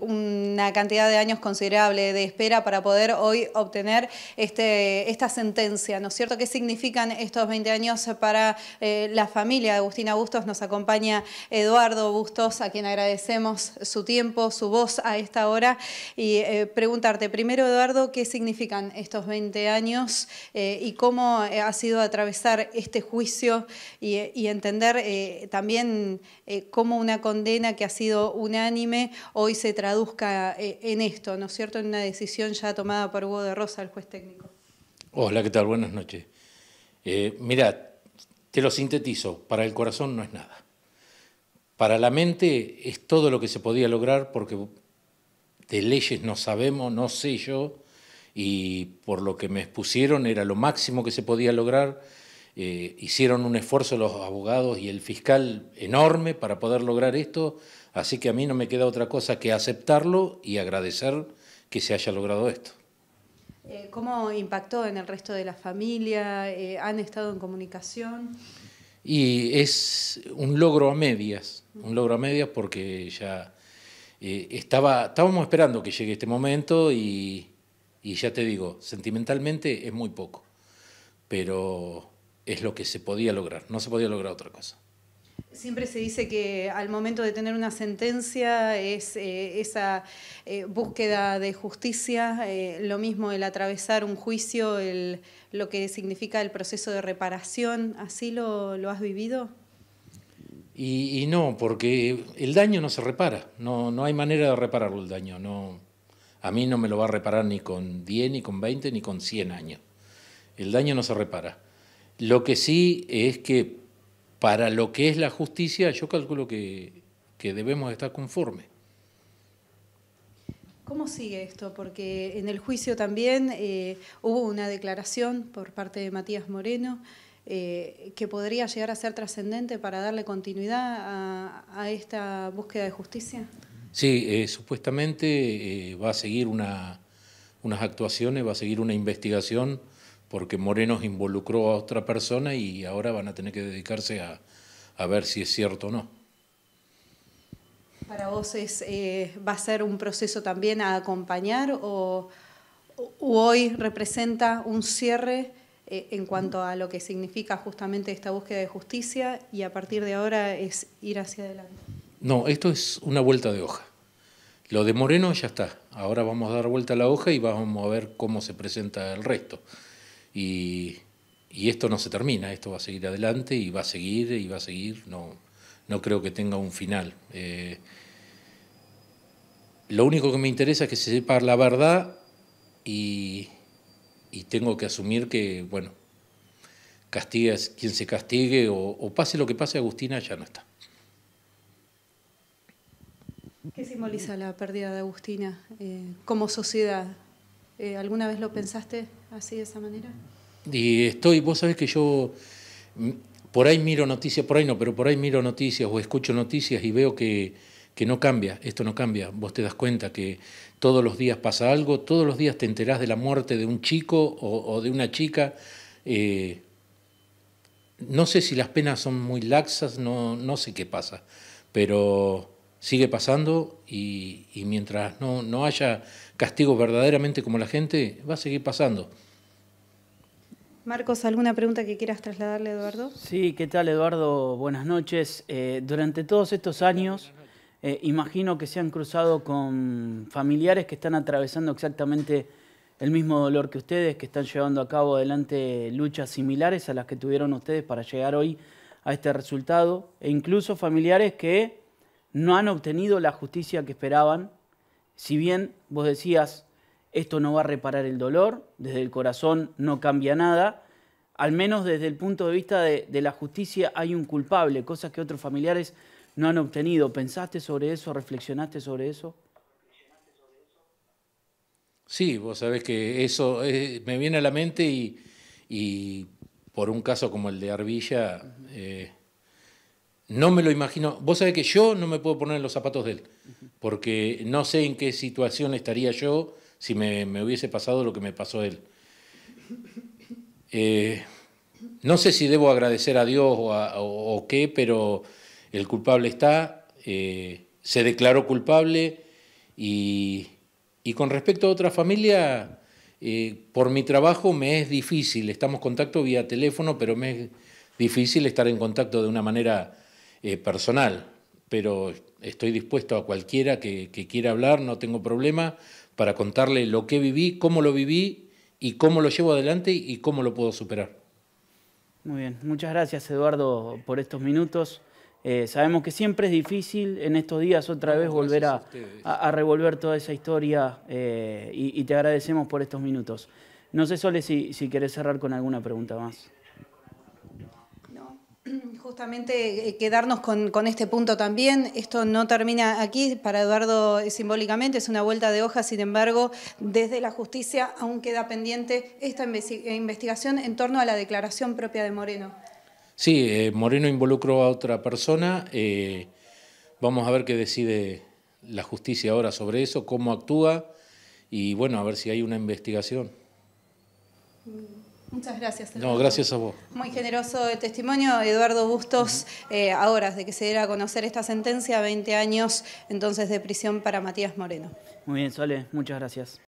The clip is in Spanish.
una cantidad de años considerable de espera para poder hoy obtener este, esta sentencia, ¿no es cierto? ¿Qué significan estos 20 años para eh, la familia de Agustina Bustos? Nos acompaña Eduardo Bustos, a quien agradecemos su tiempo, su voz a esta hora. Y eh, preguntarte primero, Eduardo, ¿qué significan estos 20 años eh, y cómo ha sido atravesar este juicio y, y entender también cómo una condena que ha sido unánime hoy se traduzca eh, en esto, ¿no es cierto?, en una decisión ya tomada por Hugo de Rosa, el juez técnico. Hola, ¿qué tal? Buenas noches. Eh, mira, te lo sintetizo, para el corazón no es nada. Para la mente es todo lo que se podía lograr porque de leyes no sabemos, no sé yo, y por lo que me expusieron era lo máximo que se podía lograr eh, hicieron un esfuerzo los abogados y el fiscal enorme para poder lograr esto, así que a mí no me queda otra cosa que aceptarlo y agradecer que se haya logrado esto. Eh, ¿Cómo impactó en el resto de la familia? Eh, ¿Han estado en comunicación? Y es un logro a medias, un logro a medias porque ya estaba, estábamos esperando que llegue este momento y, y ya te digo, sentimentalmente es muy poco, pero es lo que se podía lograr, no se podía lograr otra cosa. Siempre se dice que al momento de tener una sentencia es eh, esa eh, búsqueda de justicia, eh, lo mismo el atravesar un juicio, lo que significa el proceso de reparación, ¿así lo, has vivido? Y, no, porque el daño no se repara, no, no hay manera de repararlo el daño, no, a mí no me lo va a reparar ni con 10, ni con 20, ni con 100 años. El daño no se repara. Lo que sí es que para lo que es la justicia, yo calculo que, debemos estar conformes. ¿Cómo sigue esto? Porque en el juicio también eh, hubo una declaración por parte de Matías Moreno eh, que podría llegar a ser trascendente para darle continuidad a, esta búsqueda de justicia. Sí, eh, supuestamente va a seguir unas actuaciones, va a seguir una investigación porque Moreno involucró a otra persona y ahora van a tener que dedicarse a, a ver si es cierto o no. ¿Para vos es, eh, va a ser un proceso también a acompañar o, hoy representa un cierre eh, en cuanto a lo que significa justamente esta búsqueda de justicia y a partir de ahora es ir hacia adelante? No, esto es una vuelta de hoja. Lo de Moreno ya está. Ahora vamos a dar vuelta a la hoja y vamos a ver cómo se presenta el resto. Y, esto no se termina, esto va a seguir adelante y va a seguir y va a seguir, no, creo que tenga un final. Eh, lo único que me interesa es que se sepa la verdad y, tengo que asumir que, bueno, castiga quien se castigue o, pase lo que pase, Agustina ya no está. ¿Qué simboliza la pérdida de Agustina eh, como sociedad? Eh, ¿Alguna vez lo pensaste así, de esa manera? Y estoy, vos sabés que yo mm, por ahí miro noticias, por ahí no, pero por ahí miro noticias o escucho noticias y veo que, no cambia, esto no cambia. Vos te das cuenta que todos los días pasa algo, todos los días te enterás de la muerte de un chico o, de una chica. Eh, no sé si las penas son muy laxas, no, no sé qué pasa, pero sigue pasando y, mientras no, haya castigo verdaderamente como la gente, va a seguir pasando. Marcos, ¿alguna pregunta que quieras trasladarle Eduardo? Sí, ¿qué tal Eduardo? Buenas noches. Eh, durante todos estos años, eh, imagino que se han cruzado con familiares que están atravesando exactamente el mismo dolor que ustedes, que están llevando a cabo adelante luchas similares a las que tuvieron ustedes para llegar hoy a este resultado, e incluso familiares que no han obtenido la justicia que esperaban, si bien vos decías, esto no va a reparar el dolor, desde el corazón no cambia nada, al menos desde el punto de vista de, la justicia hay un culpable, cosas que otros familiares no han obtenido. ¿Pensaste sobre eso? ¿Reflexionaste sobre eso? Sí, vos sabés que eso eh, me viene a la mente y, por un caso como el de Arbilla... Eh, no me lo imagino. Vos sabés que yo no me puedo poner en los zapatos de él, porque no sé en qué situación estaría yo si me, hubiese pasado lo que me pasó él. Eh, no sé si debo agradecer a Dios o, qué, pero el culpable está, eh, se declaró culpable y, con respecto a otra familia, eh, por mi trabajo me es difícil, estamos en contacto vía teléfono, pero me es difícil estar en contacto de una manera eh, personal, pero estoy dispuesto a cualquiera que, quiera hablar, no tengo problema, para contarle lo que viví, cómo lo viví y cómo lo llevo adelante y cómo lo puedo superar. Muy bien, muchas gracias Eduardo por estos minutos. Eh, sabemos que siempre es difícil en estos días otra vez volver a, revolver toda esa historia eh, y, te agradecemos por estos minutos. No sé, Sole, si, si cerrar con alguna pregunta más justamente eh, quedarnos con, este punto también. Esto no termina aquí, para Eduardo simbólicamente es una vuelta de hoja, sin embargo, desde la justicia aún queda pendiente esta eh, investigación en torno a la declaración propia de Moreno. Sí, eh, Moreno involucró a otra persona, vamos a ver qué decide la justicia ahora sobre eso, cómo actúa y bueno, a ver si hay una investigación. Mm. Muchas gracias. No, gracias a vos. Muy generoso el testimonio. Eduardo Bustos, eh, ahora, de que se diera a conocer esta sentencia, 20 años entonces de prisión para Matías Moreno. Muy bien, Sole, muchas gracias.